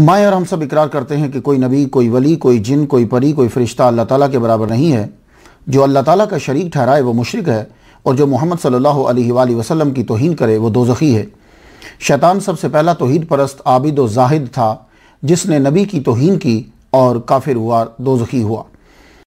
माएँ और हम सब इकरार करते हैं कि कोई नबी कोई वली कोई जिन कोई परी कोई फ़रिश्ता अल्लाह ताला के बराबर नहीं है जो अल्लाह ताला का शरीक ठहराए वो मुशरक है और जो मोहम्मद सल्लल्लाहु अलैहि वसल्लम की तोहन करे वो दोजखी है शैतान सबसे पहला तोहद परस्त आबिद व जाहिद था जिसने नबी की तोहन की और काफिर हुआ दोजखी हुआ